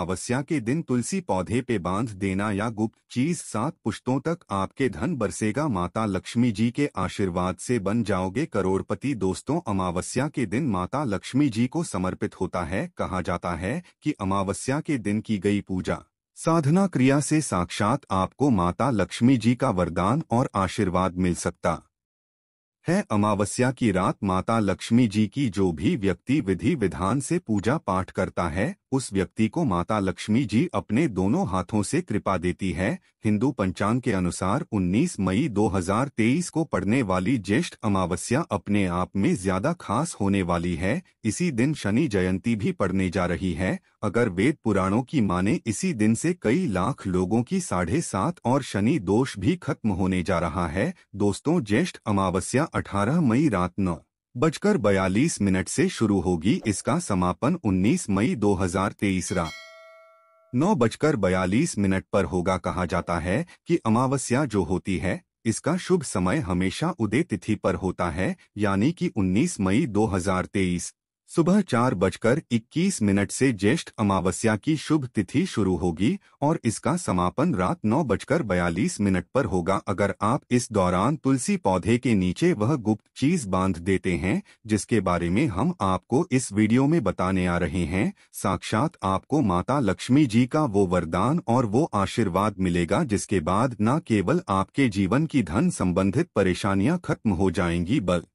अमावस्या के दिन तुलसी पौधे पे बांध देना या गुप्त चीज सात पुश्तों तक आपके धन बरसेगा माता लक्ष्मी जी के आशीर्वाद से बन जाओगे करोड़पति दोस्तों अमावस्या के दिन माता लक्ष्मी जी को समर्पित होता है कहा जाता है कि अमावस्या के दिन की गई पूजा साधना क्रिया से साक्षात आपको माता लक्ष्मी जी का वरदान और आशीर्वाद मिल सकता है अमावस्या की रात माता लक्ष्मी जी की जो भी व्यक्ति विधि विधान से पूजा पाठ करता है उस व्यक्ति को माता लक्ष्मी जी अपने दोनों हाथों से कृपा देती है हिंदू पंचांग के अनुसार 19 मई 2023 को पड़ने वाली ज्येष्ठ अमावस्या अपने आप में ज्यादा खास होने वाली है इसी दिन शनि जयंती भी पड़ने जा रही है अगर वेद पुराणों की माने इसी दिन से कई लाख लोगों की साढ़े सात और शनि दोष भी खत्म होने जा रहा है दोस्तों ज्येष्ठ अमावस्या अठारह मई रात नौ बजकर 42 मिनट से शुरू होगी इसका समापन 19 मई 2023 तेईस नौ बजकर बयालीस मिनट पर होगा कहा जाता है कि अमावस्या जो होती है इसका शुभ समय हमेशा उदय तिथि पर होता है यानी कि 19 मई 2023 सुबह चार बजकर इक्कीस मिनट से ज्येष्ठ अमावस्या की शुभ तिथि शुरू होगी और इसका समापन रात नौ बजकर बयालीस मिनट पर होगा अगर आप इस दौरान तुलसी पौधे के नीचे वह गुप्त चीज बांध देते हैं जिसके बारे में हम आपको इस वीडियो में बताने आ रहे हैं साक्षात आपको माता लक्ष्मी जी का वो वरदान और वो आशीर्वाद मिलेगा जिसके बाद न केवल आपके जीवन की धन संबंधित परेशानियाँ खत्म हो जाएंगी बल्कि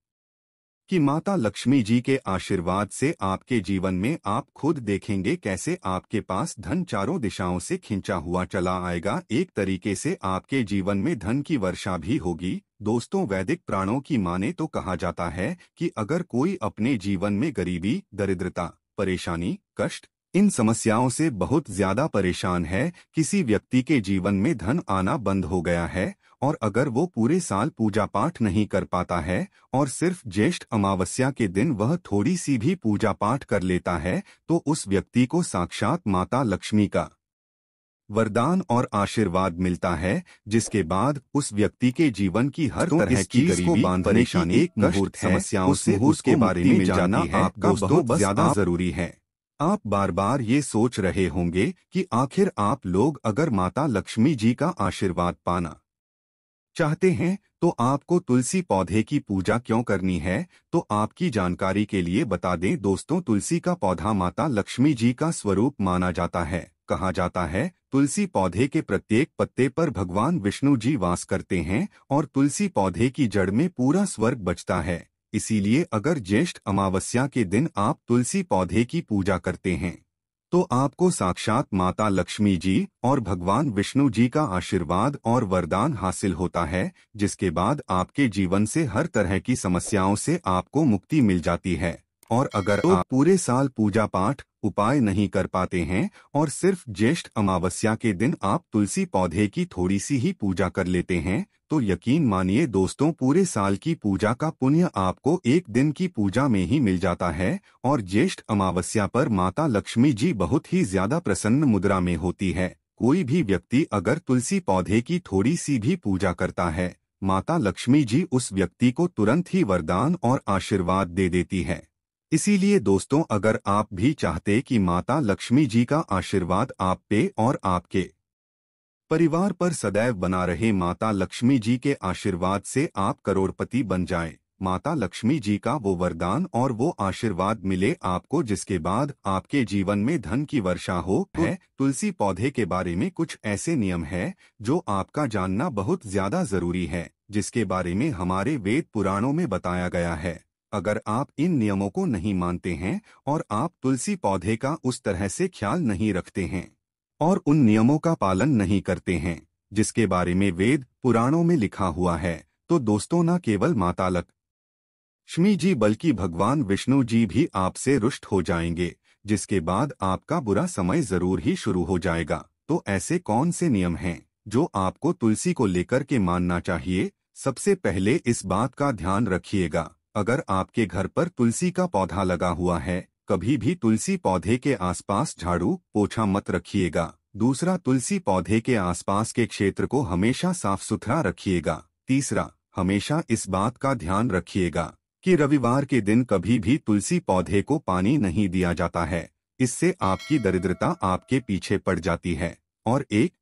कि माता लक्ष्मी जी के आशीर्वाद से आपके जीवन में आप खुद देखेंगे कैसे आपके पास धन चारों दिशाओं से खिंचा हुआ चला आएगा एक तरीके से आपके जीवन में धन की वर्षा भी होगी दोस्तों वैदिक प्राणों की माने तो कहा जाता है कि अगर कोई अपने जीवन में गरीबी दरिद्रता परेशानी कष्ट इन समस्याओं से बहुत ज्यादा परेशान है किसी व्यक्ति के जीवन में धन आना बंद हो गया है और अगर वो पूरे साल पूजा पाठ नहीं कर पाता है और सिर्फ ज्येष्ठ अमावस्या के दिन वह थोड़ी सी भी पूजा पाठ कर लेता है तो उस व्यक्ति को साक्षात माता लक्ष्मी का वरदान और आशीर्वाद मिलता है जिसके बाद उस व्यक्ति के जीवन की हर तो तरह की गरीबी परेशानी समस्याओं से उसके बारे में जाना आपका बहुत ज्यादा जरूरी है आप बार बार ये सोच रहे होंगे कि आखिर आप लोग अगर माता लक्ष्मी जी का आशीर्वाद पाना चाहते हैं तो आपको तुलसी पौधे की पूजा क्यों करनी है तो आपकी जानकारी के लिए बता दें दोस्तों तुलसी का पौधा माता लक्ष्मी जी का स्वरूप माना जाता है कहा जाता है तुलसी पौधे के प्रत्येक पत्ते पर भगवान विष्णु जी वास करते हैं और तुलसी पौधे की जड़ में पूरा स्वर्ग बचता है इसीलिए अगर ज्येष्ठ अमावस्या के दिन आप तुलसी पौधे की पूजा करते हैं तो आपको साक्षात माता लक्ष्मी जी और भगवान विष्णु जी का आशीर्वाद और वरदान हासिल होता है जिसके बाद आपके जीवन से हर तरह की समस्याओं से आपको मुक्ति मिल जाती है और अगर तो आप पूरे साल पूजा पाठ उपाय नहीं कर पाते हैं और सिर्फ ज्येष्ठ अमावस्या के दिन आप तुलसी पौधे की थोड़ी सी ही पूजा कर लेते हैं तो यकीन मानिए दोस्तों पूरे साल की पूजा का पुण्य आपको एक दिन की पूजा में ही मिल जाता है और ज्येष्ठ अमावस्या पर माता लक्ष्मी जी बहुत ही ज्यादा प्रसन्न मुद्रा में होती है कोई भी व्यक्ति अगर तुलसी पौधे की थोड़ी सी भी पूजा करता है माता लक्ष्मी जी उस व्यक्ति को तुरंत ही वरदान और आशीर्वाद दे देती है इसीलिए दोस्तों अगर आप भी चाहते कि माता लक्ष्मी जी का आशीर्वाद आप पे और आपके परिवार पर सदैव बना रहे माता लक्ष्मी जी के आशीर्वाद से आप करोड़पति बन जाएं। माता लक्ष्मी जी का वो वरदान और वो आशीर्वाद मिले आपको जिसके बाद आपके जीवन में धन की वर्षा हो है तुलसी पौधे के बारे में कुछ ऐसे नियम है जो आपका जानना बहुत ज्यादा जरूरी है जिसके बारे में हमारे वेद पुराणों में बताया गया है अगर आप इन नियमों को नहीं मानते हैं और आप तुलसी पौधे का उस तरह से ख्याल नहीं रखते हैं और उन नियमों का पालन नहीं करते हैं जिसके बारे में वेद पुराणों में लिखा हुआ है तो दोस्तों न केवल माता श्मी जी बल्कि भगवान विष्णु जी भी आपसे रुष्ट हो जाएंगे जिसके बाद आपका बुरा समय जरूर ही शुरू हो जाएगा तो ऐसे कौन से नियम हैं जो आपको तुलसी को लेकर के मानना चाहिए सबसे पहले इस बात का ध्यान रखिएगा अगर आपके घर पर तुलसी का पौधा लगा हुआ है कभी भी तुलसी पौधे के आसपास झाड़ू पोछा मत रखिएगा दूसरा तुलसी पौधे के आसपास के क्षेत्र को हमेशा साफ सुथरा रखिएगा तीसरा हमेशा इस बात का ध्यान रखिएगा कि रविवार के दिन कभी भी तुलसी पौधे को पानी नहीं दिया जाता है इससे आपकी दरिद्रता आपके पीछे पड़ जाती है और एक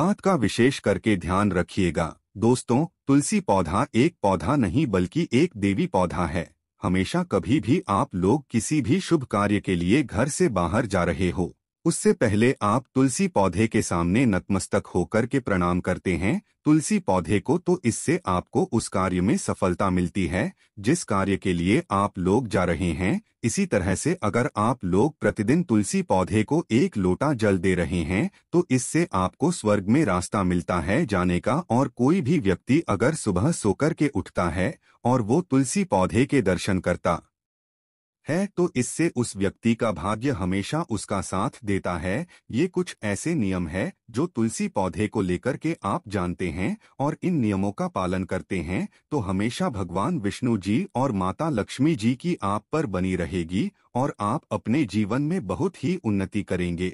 बात का विशेष करके ध्यान रखिएगा दोस्तों तुलसी पौधा एक पौधा नहीं बल्कि एक देवी पौधा है हमेशा कभी भी आप लोग किसी भी शुभ कार्य के लिए घर से बाहर जा रहे हो उससे पहले आप तुलसी पौधे के सामने नतमस्तक होकर के प्रणाम करते हैं तुलसी पौधे को तो इससे आपको उस कार्य में सफलता मिलती है जिस कार्य के लिए आप लोग जा रहे हैं इसी तरह से अगर आप लोग प्रतिदिन तुलसी पौधे को एक लोटा जल दे रहे हैं तो इससे आपको स्वर्ग में रास्ता मिलता है जाने का और कोई भी व्यक्ति अगर सुबह सोकर के उठता है और वो तुलसी पौधे के दर्शन करता है तो इससे उस व्यक्ति का भाग्य हमेशा उसका साथ देता है ये कुछ ऐसे नियम है जो तुलसी पौधे को लेकर के आप जानते हैं और इन नियमों का पालन करते हैं तो हमेशा भगवान विष्णु जी और माता लक्ष्मी जी की आप पर बनी रहेगी और आप अपने जीवन में बहुत ही उन्नति करेंगे